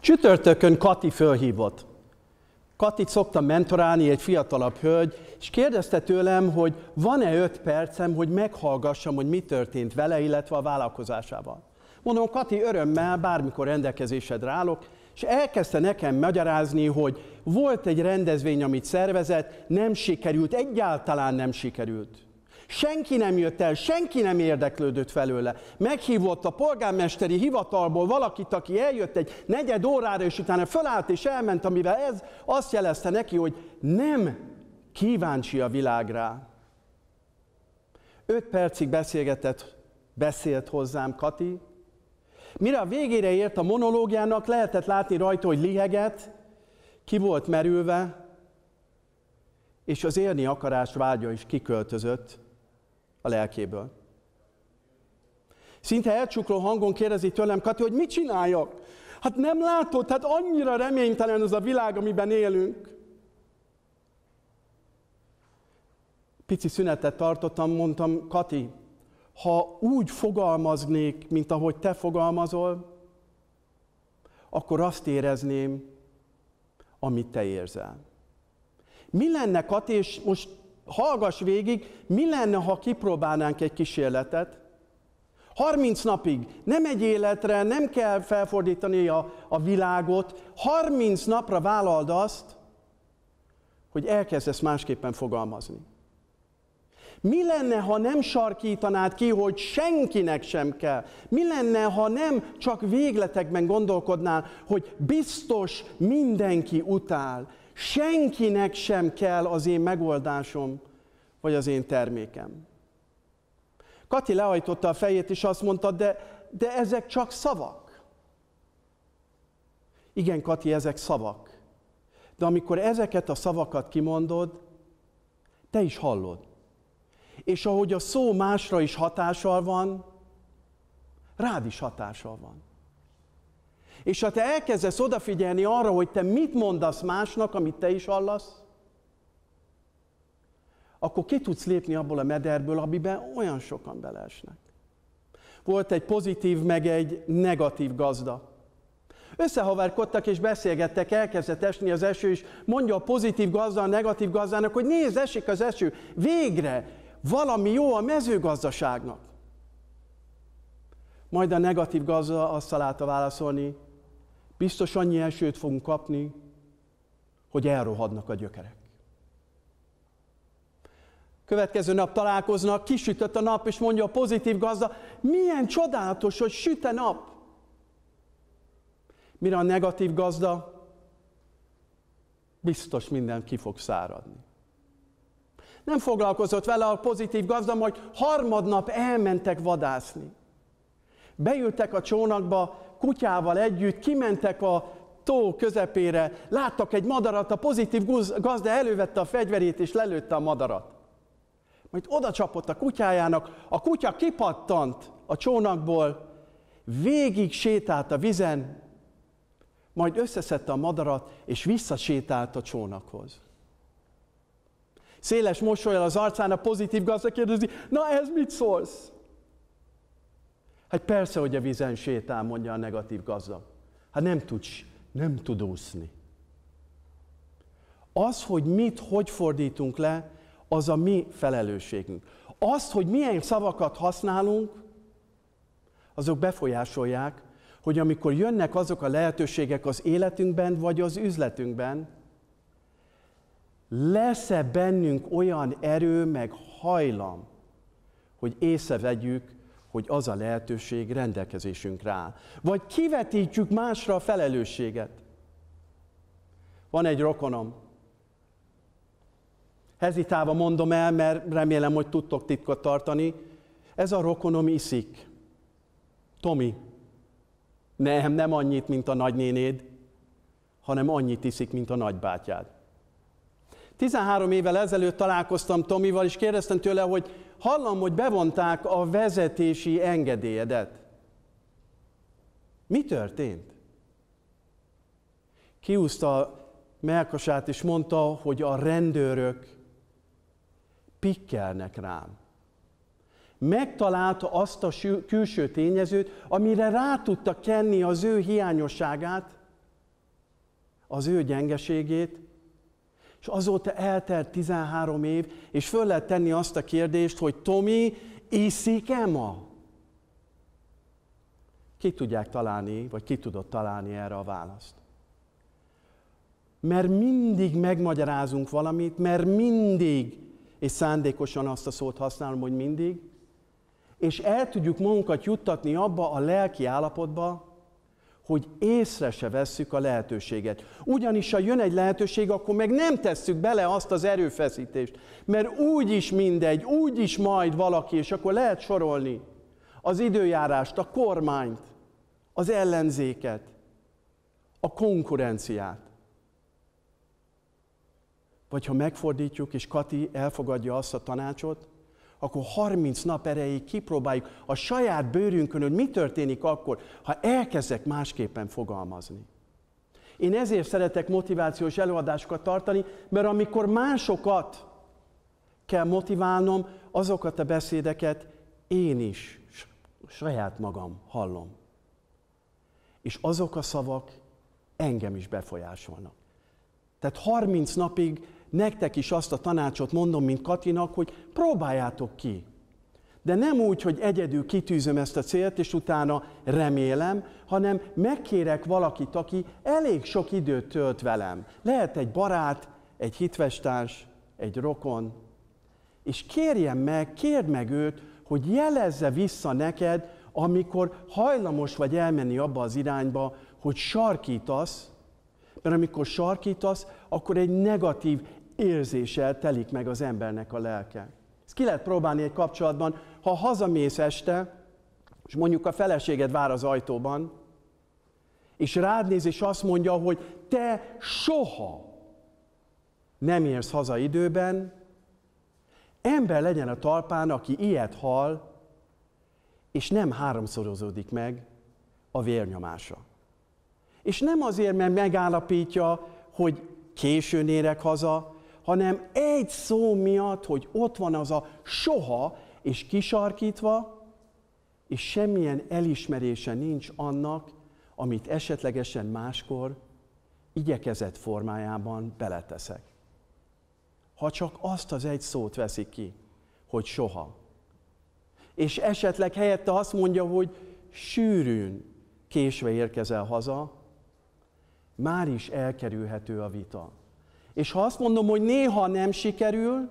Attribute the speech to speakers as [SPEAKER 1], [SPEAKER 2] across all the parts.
[SPEAKER 1] Csütörtökön Kati fölhívott. Kati szokta mentorálni, egy fiatalabb hölgy, és kérdezte tőlem, hogy van-e öt percem, hogy meghallgassam, hogy mi történt vele, illetve a vállalkozásával. Mondom, Kati, örömmel, bármikor rendelkezésedre állok, és elkezdte nekem magyarázni, hogy volt egy rendezvény, amit szervezett, nem sikerült, egyáltalán nem sikerült. Senki nem jött el, senki nem érdeklődött felőle. Meghívott a polgármesteri hivatalból valakit, aki eljött egy negyed órára, és utána fölállt és elment, amivel ez azt jelezte neki, hogy nem kíváncsi a világrá. Öt percig beszélgetett, beszélt hozzám Kati, Mire a végére ért a monológiának, lehetett látni rajta, hogy liheget, ki volt merülve, és az élni akarás vágya is kiköltözött a lelkéből. Szinte elcsukló hangon kérdezi tőlem Kati, hogy mit csináljak? Hát nem látod, hát annyira reménytelen az a világ, amiben élünk. Pici szünetet tartottam, mondtam, Kati, ha úgy fogalmaznék, mint ahogy te fogalmazol, akkor azt érezném, amit te érzel. Mi lenne, Kati, és most Hallgass végig, mi lenne, ha kipróbálnánk egy kísérletet? 30 napig, nem egy életre, nem kell felfordítani a, a világot, 30 napra vállald azt, hogy elkezdesz másképpen fogalmazni. Mi lenne, ha nem sarkítanád ki, hogy senkinek sem kell? Mi lenne, ha nem csak végletekben gondolkodnál, hogy biztos mindenki utál? Senkinek sem kell az én megoldásom, vagy az én termékem. Kati lehajtotta a fejét, és azt mondta, de, de ezek csak szavak. Igen, Kati, ezek szavak. De amikor ezeket a szavakat kimondod, te is hallod. És ahogy a szó másra is hatással van, rád is hatással van. És ha te elkezdesz odafigyelni arra, hogy te mit mondasz másnak, amit te is hallasz, akkor ki tudsz lépni abból a mederből, amiben olyan sokan beleesnek. Volt egy pozitív, meg egy negatív gazda. Összehavárkodtak és beszélgettek, elkezdett esni az eső, és mondja a pozitív gazda a negatív gazdának, hogy nézd, esik az eső, végre valami jó a mezőgazdaságnak. Majd a negatív gazda azt találta válaszolni, Biztos annyi elsőt fogunk kapni, hogy elrohadnak a gyökerek. Következő nap találkoznak, kisütött a nap, és mondja a pozitív gazda, milyen csodálatos, hogy süt a nap. Mire a negatív gazda, biztos minden ki fog száradni. Nem foglalkozott vele a pozitív gazda, majd harmadnap elmentek vadászni. Beültek a csónakba, kutyával együtt kimentek a tó közepére, láttak egy madarat, a pozitív gazda elővette a fegyverét és lelőtte a madarat. Majd oda csapott a kutyájának, a kutya kipattant a csónakból, végig sétált a vizen, majd összeszedte a madarat, és visszasétált a csónakhoz. Széles mosolyal az arcán a pozitív gazda kérdezi, na ez mit szólsz? Hát persze, hogy a vízen sétál, mondja a negatív gazdag. Hát nem tudsz, nem tud úszni. Az, hogy mit, hogy fordítunk le, az a mi felelősségünk. Azt, hogy milyen szavakat használunk, azok befolyásolják, hogy amikor jönnek azok a lehetőségek az életünkben vagy az üzletünkben, lesz-e bennünk olyan erő meg hajlam, hogy észrevegyük, hogy az a lehetőség rendelkezésünkre áll. Vagy kivetítjük másra a felelősséget. Van egy rokonom. Hezitálva mondom el, mert remélem, hogy tudtok titkot tartani. Ez a rokonom iszik. Tomi. Nem, nem annyit, mint a nagynénéd, hanem annyit iszik, mint a nagybátyád. 13 évvel ezelőtt találkoztam Tomival, és kérdeztem tőle, hogy hallom, hogy bevonták a vezetési engedélyedet. Mi történt? Kiúzta a melkasát, és mondta, hogy a rendőrök pikkelnek rám. Megtalálta azt a külső tényezőt, amire rá tudta kenni az ő hiányosságát, az ő gyengeségét, és azóta eltelt 13 év, és föl lehet tenni azt a kérdést, hogy Tomi iszik-e ma? Ki tudják találni, vagy ki tudott találni erre a választ? Mert mindig megmagyarázunk valamit, mert mindig, és szándékosan azt a szót használom, hogy mindig, és el tudjuk magunkat juttatni abba a lelki állapotba, hogy észre se vesszük a lehetőséget. Ugyanis, ha jön egy lehetőség, akkor meg nem tesszük bele azt az erőfeszítést. Mert úgy is mindegy, úgy is majd valaki, és akkor lehet sorolni az időjárást, a kormányt, az ellenzéket, a konkurenciát. Vagy ha megfordítjuk, és Kati elfogadja azt a tanácsot, akkor 30 nap erejéig kipróbáljuk a saját bőrünkön, hogy mi történik akkor, ha elkezdek másképpen fogalmazni. Én ezért szeretek motivációs előadásokat tartani, mert amikor másokat kell motiválnom, azokat a beszédeket én is saját magam hallom. És azok a szavak engem is befolyásolnak. Tehát 30 napig Nektek is azt a tanácsot mondom, mint Katinak, hogy próbáljátok ki. De nem úgy, hogy egyedül kitűzöm ezt a célt, és utána remélem, hanem megkérek valakit, aki elég sok időt tölt velem. Lehet egy barát, egy hitvestárs, egy rokon. És kérjem meg, kérd meg őt, hogy jelezze vissza neked, amikor hajlamos vagy elmenni abba az irányba, hogy sarkítasz, mert amikor sarkítasz, akkor egy negatív érzéssel telik meg az embernek a lelke. Ezt ki lehet próbálni egy kapcsolatban, ha hazamész este, és mondjuk a feleséged vár az ajtóban, és rád néz, és azt mondja, hogy te soha nem érsz haza időben, ember legyen a talpán, aki ilyet hal, és nem háromszorozódik meg a vérnyomása. És nem azért, mert megállapítja, hogy későn érek haza, hanem egy szó miatt, hogy ott van az a soha, és kisarkítva, és semmilyen elismerése nincs annak, amit esetlegesen máskor igyekezett formájában beleteszek. Ha csak azt az egy szót veszik ki, hogy soha, és esetleg helyette azt mondja, hogy sűrűn késve érkezel haza, már is elkerülhető a vita. És ha azt mondom, hogy néha nem sikerül,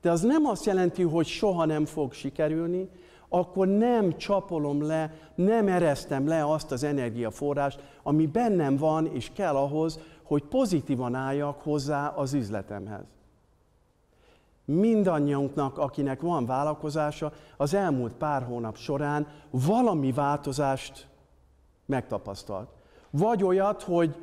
[SPEAKER 1] de az nem azt jelenti, hogy soha nem fog sikerülni, akkor nem csapolom le, nem eresztem le azt az energiaforrást, ami bennem van és kell ahhoz, hogy pozitívan álljak hozzá az üzletemhez. Mindannyiunknak, akinek van vállalkozása, az elmúlt pár hónap során valami változást megtapasztalt. Vagy olyat, hogy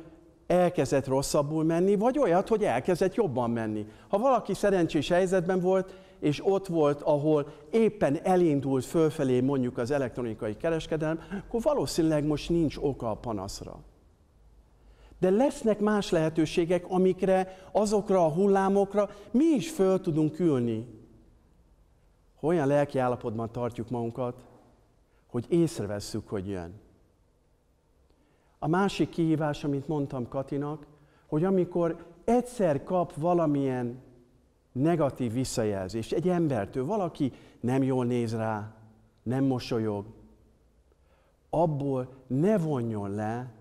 [SPEAKER 1] elkezdett rosszabbul menni, vagy olyat, hogy elkezdett jobban menni. Ha valaki szerencsés helyzetben volt, és ott volt, ahol éppen elindult fölfelé mondjuk az elektronikai kereskedelem, akkor valószínűleg most nincs oka a panaszra. De lesznek más lehetőségek, amikre, azokra a hullámokra mi is föl tudunk ülni. Olyan lelki állapotban tartjuk magunkat, hogy észrevesszük, hogy jön. A másik kihívás, amit mondtam Katinak, hogy amikor egyszer kap valamilyen negatív visszajelzést egy embertől, valaki nem jól néz rá, nem mosolyog, abból ne vonjon le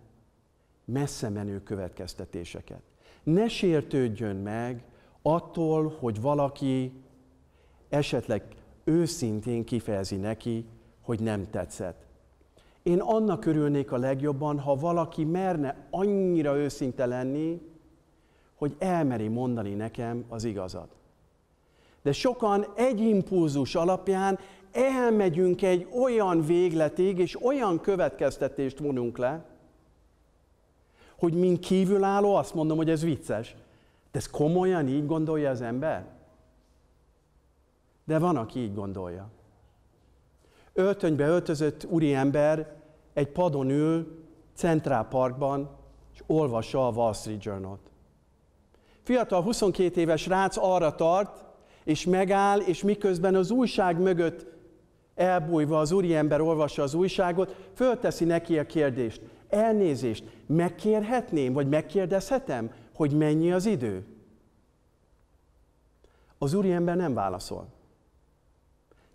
[SPEAKER 1] messze menő következtetéseket. Ne sértődjön meg attól, hogy valaki esetleg őszintén kifejezi neki, hogy nem tetszett. Én annak örülnék a legjobban, ha valaki merne annyira őszinte lenni, hogy elmeri mondani nekem az igazat. De sokan egy impulzus alapján elmegyünk egy olyan végletig, és olyan következtetést vonunk le, hogy mint kívülálló azt mondom, hogy ez vicces. De ez komolyan így gondolja az ember? De van, aki így gondolja öltönybe öltözött úriember egy padon ül Central Parkban, és olvassa a Wall Street Journal-t. Fiatal 22 éves rác arra tart, és megáll, és miközben az újság mögött elbújva az úriember olvassa az újságot, fölteszi neki a kérdést. Elnézést, megkérhetném, vagy megkérdezhetem, hogy mennyi az idő? Az úriember nem válaszol.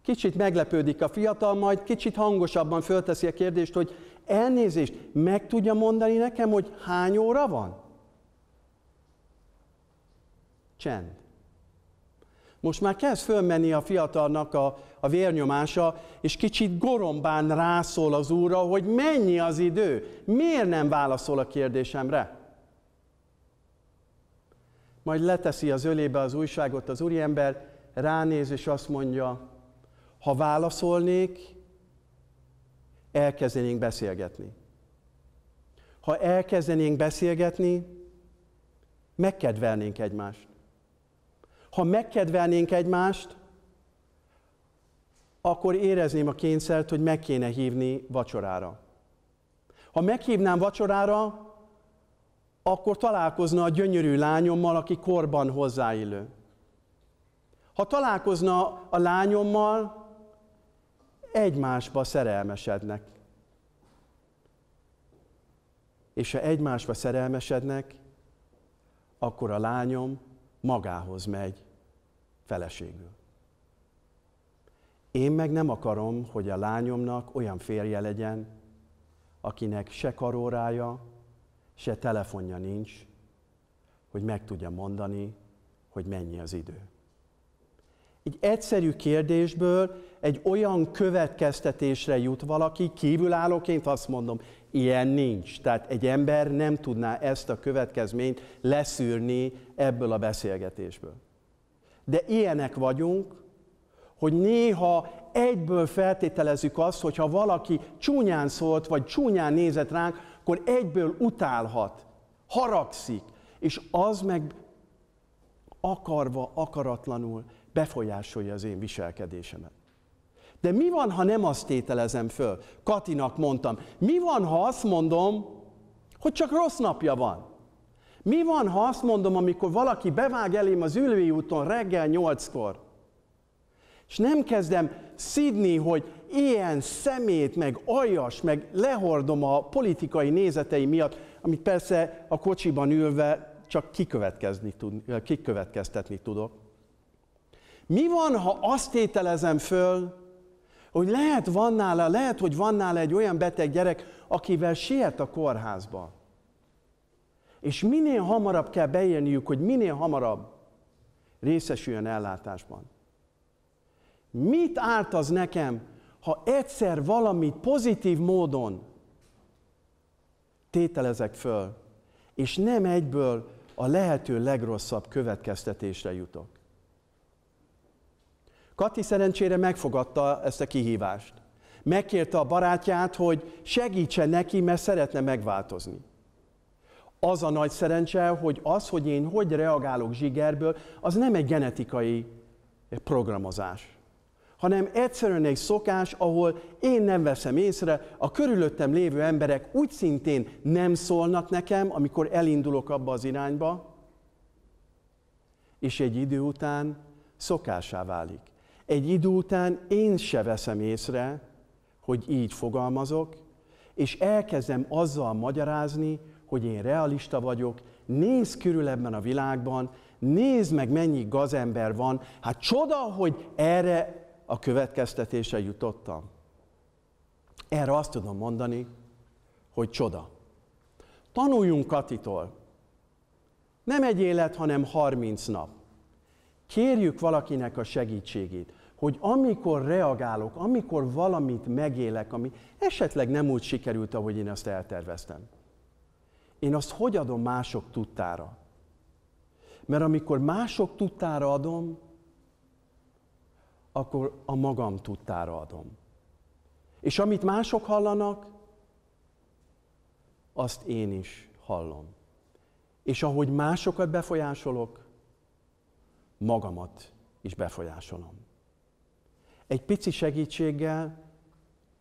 [SPEAKER 1] Kicsit meglepődik a fiatal, majd kicsit hangosabban fölteszi a kérdést, hogy elnézést, meg tudja mondani nekem, hogy hány óra van? Csend. Most már kezd fölmenni a fiatalnak a, a vérnyomása, és kicsit gorombán rászól az úrra, hogy mennyi az idő, miért nem válaszol a kérdésemre. Majd leteszi az ölébe az újságot az úriember, ránéz és azt mondja, ha válaszolnék, elkezdenénk beszélgetni. Ha elkezdenénk beszélgetni, megkedvelnénk egymást. Ha megkedvelnénk egymást, akkor érezném a kényszert, hogy meg kéne hívni vacsorára. Ha meghívnám vacsorára, akkor találkozna a gyönyörű lányommal, aki korban hozzáillő. Ha találkozna a lányommal, egymásba szerelmesednek. És ha egymásba szerelmesednek, akkor a lányom magához megy feleségül. Én meg nem akarom, hogy a lányomnak olyan férje legyen, akinek se karórája, se telefonja nincs, hogy meg tudja mondani, hogy mennyi az idő egy egyszerű kérdésből egy olyan következtetésre jut valaki, kívülállóként azt mondom, ilyen nincs. Tehát egy ember nem tudná ezt a következményt leszűrni ebből a beszélgetésből. De ilyenek vagyunk, hogy néha egyből feltételezzük azt, hogy ha valaki csúnyán szólt, vagy csúnyán nézett ránk, akkor egyből utálhat, haragszik, és az meg akarva, akaratlanul befolyásolja az én viselkedésemet. De mi van, ha nem azt tételezem föl? Katinak mondtam, mi van, ha azt mondom, hogy csak rossz napja van? Mi van, ha azt mondom, amikor valaki bevág elém az ülői úton reggel nyolckor, és nem kezdem szidni, hogy ilyen szemét, meg aljas, meg lehordom a politikai nézetei miatt, amit persze a kocsiban ülve csak kikövetkezni tud, kikövetkeztetni tudok. Mi van, ha azt tételezem föl, hogy lehet, van nála, lehet, hogy van nála egy olyan beteg gyerek, akivel siet a kórházba. És minél hamarabb kell beélniük, hogy minél hamarabb részesüljön ellátásban. Mit árt az nekem, ha egyszer valamit pozitív módon tételezek föl, és nem egyből a lehető legrosszabb következtetésre jutok? Kati szerencsére megfogadta ezt a kihívást. Megkérte a barátját, hogy segítsen neki, mert szeretne megváltozni. Az a nagy szerencse, hogy az, hogy én hogy reagálok zsigerből, az nem egy genetikai programozás, hanem egyszerűen egy szokás, ahol én nem veszem észre, a körülöttem lévő emberek úgy szintén nem szólnak nekem, amikor elindulok abba az irányba, és egy idő után szokásá válik. Egy idő után én se veszem észre, hogy így fogalmazok, és elkezdem azzal magyarázni, hogy én realista vagyok, néz körül ebben a világban, nézd meg mennyi gazember van, hát csoda, hogy erre a következtetése jutottam. Erre azt tudom mondani, hogy csoda. Tanuljunk Katitól. Nem egy élet, hanem 30 nap. Kérjük valakinek a segítségét, hogy amikor reagálok, amikor valamit megélek, ami esetleg nem úgy sikerült, ahogy én azt elterveztem, én azt hogy adom mások tudtára? Mert amikor mások tudtára adom, akkor a magam tudtára adom. És amit mások hallanak, azt én is hallom. És ahogy másokat befolyásolok, magamat is befolyásolom. Egy pici segítséggel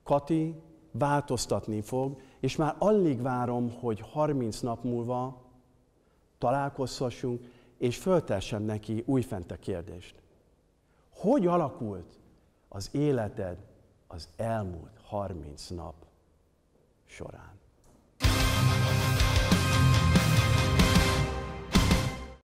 [SPEAKER 1] Kati változtatni fog, és már alig várom, hogy 30 nap múlva találkozhassunk, és föltessem neki újfent a kérdést. Hogy alakult az életed az elmúlt 30 nap során?